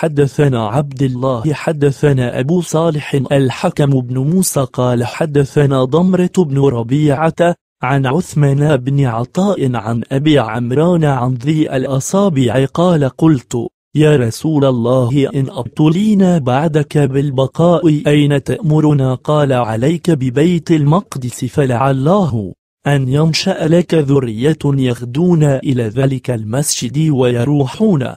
حدثنا عبد الله حدثنا أبو صالح الحكم بن موسى قال حدثنا ضمرة بن ربيعة عن عثمان بن عطاء عن أبي عمران عن ذي الأصابع قال قلت يا رسول الله إن أبطلينا بعدك بالبقاء أين تأمرنا قال عليك ببيت المقدس فلعله أن ينشأ لك ذرية يغدون إلى ذلك المسجد ويروحون